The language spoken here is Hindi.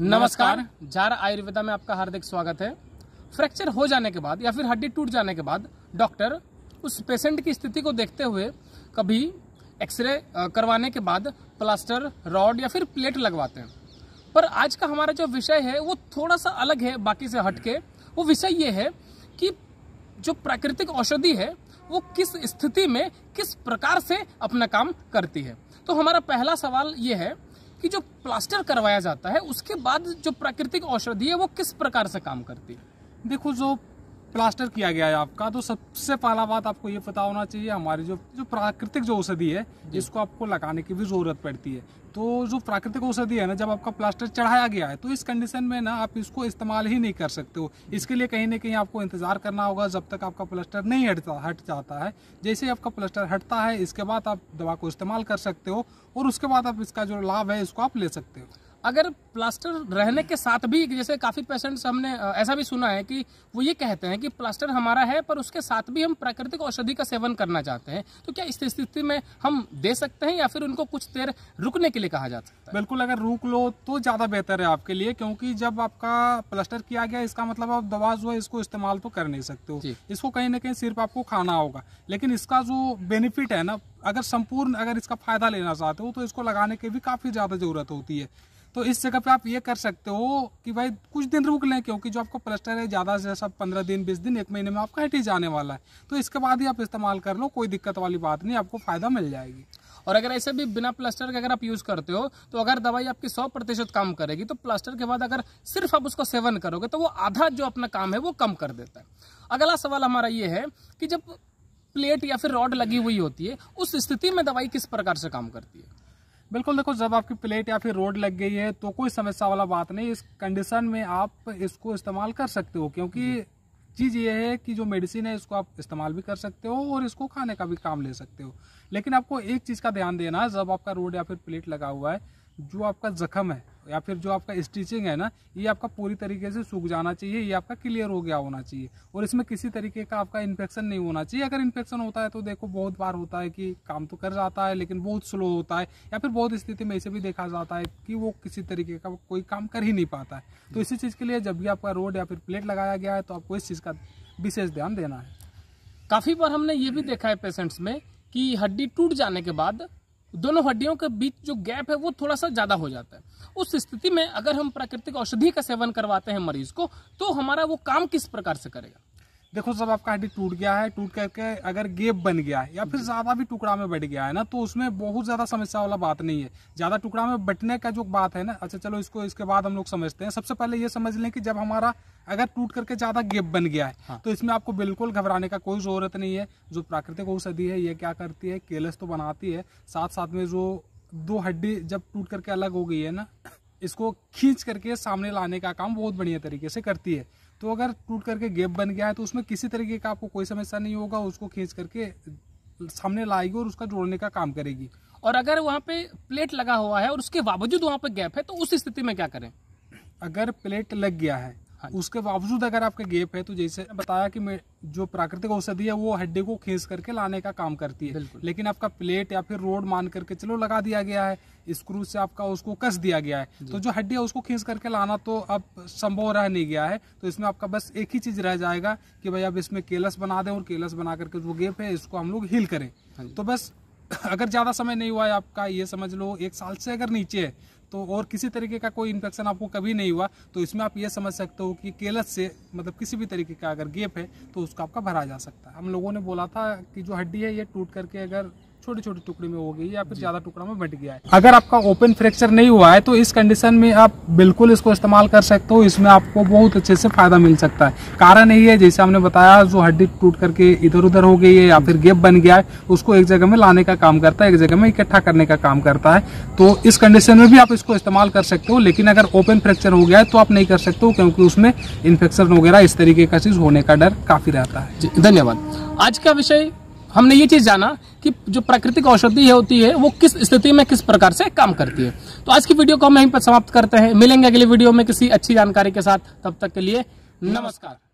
नमस्कार जार आयुर्वेदा में आपका हार्दिक स्वागत है फ्रैक्चर हो जाने के बाद या फिर हड्डी टूट जाने के बाद डॉक्टर उस पेशेंट की स्थिति को देखते हुए कभी एक्सरे करवाने के बाद प्लास्टर रॉड या फिर प्लेट लगवाते हैं पर आज का हमारा जो विषय है वो थोड़ा सा अलग है बाकी से हटके वो विषय ये है कि जो प्राकृतिक औषधि है वो किस स्थिति में किस प्रकार से अपना काम करती है तो हमारा पहला सवाल ये है कि जो प्लास्टर करवाया जाता है उसके बाद जो प्राकृतिक औषधि है वो किस प्रकार से काम करती है देखो जो प्लास्टर किया गया है आपका तो सबसे पहला बात आपको ये पता होना चाहिए हमारी जो जो प्राकृतिक जो औषधि है इसको आपको लगाने की भी ज़रूरत पड़ती है तो जो प्राकृतिक औषधि है ना जब आपका प्लास्टर चढ़ाया गया है तो इस कंडीशन में ना आप इसको इस्तेमाल ही नहीं कर सकते हो इसके लिए कहीं ना कहीं आपको इंतज़ार करना होगा जब तक आपका प्लास्टर नहीं हटता हट जाता है जैसे ही आपका प्लास्टर हटता है इसके बाद आप दवा को इस्तेमाल कर सकते हो और उसके बाद आप इसका जो लाभ है इसको आप ले सकते हो अगर प्लास्टर रहने के साथ भी जैसे काफ़ी पेशेंट्स हमने ऐसा भी सुना है कि वो ये कहते हैं कि प्लास्टर हमारा है पर उसके साथ भी हम प्राकृतिक औषधि का सेवन करना चाहते हैं तो क्या इस स्थिति में हम दे सकते हैं या फिर उनको कुछ देर रुकने के लिए कहा जा सकता है बिल्कुल अगर रुक लो तो ज़्यादा बेहतर है आपके लिए क्योंकि जब आपका प्लास्टर किया गया इसका मतलब आप दवा जो है इसको इस्तेमाल तो कर नहीं सकते हो इसको कहीं ना कहीं सिर्फ आपको खाना होगा लेकिन इसका जो बेनिफिट है ना अगर संपूर्ण अगर इसका फायदा लेना चाहते हो तो इसको लगाने की भी काफ़ी ज़्यादा ज़रूरत होती है तो इस जगह पे आप ये कर सकते हो कि भाई कुछ दिन रुक लें क्योंकि जो आपको प्लस्टर है ज़्यादा से ज़्यादा पंद्रह दिन बीस दिन एक महीने में आपका हट ही जाने वाला है तो इसके बाद ही आप इस्तेमाल कर लो कोई दिक्कत वाली बात नहीं आपको फ़ायदा मिल जाएगी और अगर ऐसे भी बिना प्लास्टर के अगर आप यूज़ करते हो तो अगर दवाई आपकी सौ प्रतिशत काम करेगी तो प्लास्टर के बाद अगर सिर्फ आप उसका सेवन करोगे तो वो आधा जो अपना काम है वो कम कर देता है अगला सवाल हमारा ये है कि जब प्लेट या फिर रॉड लगी हुई होती है उस स्थिति में दवाई किस प्रकार से काम करती है बिल्कुल देखो जब आपकी प्लेट या फिर रोड लग गई है तो कोई समस्या वाला बात नहीं इस कंडीशन में आप इसको इस्तेमाल कर सकते हो क्योंकि चीज़ ये है कि जो मेडिसिन है इसको आप इस्तेमाल भी कर सकते हो और इसको खाने का भी काम ले सकते हो लेकिन आपको एक चीज़ का ध्यान देना है जब आपका रोड या फिर प्लेट लगा हुआ है जो आपका जख्म है या फिर जो आपका स्टिचिंग है ना ये आपका पूरी तरीके से सूख जाना चाहिए ये आपका क्लियर हो गया होना चाहिए और इसमें किसी तरीके का आपका इन्फेक्शन नहीं होना चाहिए अगर इन्फेक्शन होता है तो देखो बहुत बार होता है कि काम तो कर जाता है लेकिन बहुत स्लो होता है या फिर बहुत स्थिति में ऐसे भी देखा जाता है कि वो किसी तरीके का कोई काम कर ही नहीं पाता है तो इसी चीज़ के लिए जब भी आपका रोड या फिर प्लेट लगाया गया है तो आपको इस चीज़ का विशेष ध्यान देना है काफ़ी बार हमने ये भी देखा है पेशेंट्स में कि हड्डी टूट जाने के बाद दोनों हड्डियों के बीच जो गैप है वो थोड़ा सा ज़्यादा हो जाता है उस स्थिति में अगर हम प्राकृतिक औषधि का सेवन करवाते हैं मरीज को तो हमारा वो काम किस प्रकार से करेगा देखो जब आपका हड्डी टूट गया है टूट करके अगर गेप बन गया है या फिर ज़्यादा भी टुकड़ा में बैठ गया है ना तो उसमें बहुत ज़्यादा समस्या वाला बात नहीं है ज़्यादा टुकड़ा में बैठने का जो बात है ना अच्छा चलो इसको इसके बाद हम लोग समझते हैं सबसे पहले ये समझ लें कि जब हमारा अगर टूट करके ज़्यादा गेप बन गया है हाँ। तो इसमें आपको बिल्कुल घबराने का कोई ज़रूरत नहीं है जो प्राकृतिक औषधि है ये क्या करती है केलस तो बनाती है साथ साथ में जो दो हड्डी जब टूट करके अलग हो गई है ना इसको खींच करके सामने लाने का काम बहुत बढ़िया तरीके से करती है तो अगर टूट करके गैप बन गया है तो उसमें किसी तरीके का आपको कोई समस्या नहीं होगा उसको खींच करके सामने लाएगी और उसका जोड़ने का काम करेगी और अगर वहाँ पे प्लेट लगा हुआ है और उसके बावजूद वहाँ पे गैप है तो उस स्थिति में क्या करें अगर प्लेट लग गया है हाँ उसके बावजूद अगर आपका गेप है तो जैसे बताया कि जो प्राकृतिक औषधि है वो हड्डी को खींच करके लाने का काम करती है लेकिन आपका प्लेट या फिर रोड मान करके चलो लगा दिया गया है स्क्रू से आपका उसको कस दिया गया है तो जो हड्डी है उसको खींच करके लाना तो अब संभव रह नहीं गया है तो इसमें आपका बस एक ही चीज रह जाएगा कि भाई अब इसमें केलस बना दें और केलस बना करके जो गेप है इसको हम लोग हील करें हाँ तो बस अगर ज़्यादा समय नहीं हुआ है आपका ये समझ लो एक साल से अगर नीचे है तो और किसी तरीके का कोई इन्फेक्शन आपको कभी नहीं हुआ तो इसमें आप ये समझ सकते हो कि केलस से मतलब किसी भी तरीके का अगर गेप है तो उसको आपका भरा जा सकता है हम लोगों ने बोला था कि जो हड्डी है ये टूट करके अगर छोटे छोटे टुकड़े में हो गई या फिर ज्यादा टुकड़ा में बट गया है अगर आपका ओपन फ्रैक्चर नहीं हुआ है तो इस कंडीशन में आप बिल्कुल इसको इस्तेमाल कर सकते हो इसमें आपको बहुत अच्छे से फायदा मिल सकता है कारण यही है जैसे हमने बताया जो हड्डी टूट करके इधर उधर हो गई है या फिर गेप बन गया है उसको एक जगह में लाने का काम करता है एक जगह में इकट्ठा करने का काम करता है तो इस कंडीशन में भी आप इसको इस्तेमाल कर सकते हो लेकिन अगर ओपन फ्रैक्चर हो गया है तो आप नहीं कर सकते हो क्योंकि उसमें इन्फेक्शन वगैरह इस तरीके का चीज होने का डर काफी रहता है धन्यवाद आज का विषय हमने ये चीज जाना कि जो प्राकृतिक औषधि होती है वो किस स्थिति में किस प्रकार से काम करती है तो आज की वीडियो को हम यहीं पर समाप्त करते हैं मिलेंगे अगले वीडियो में किसी अच्छी जानकारी के साथ तब तक के लिए नमस्कार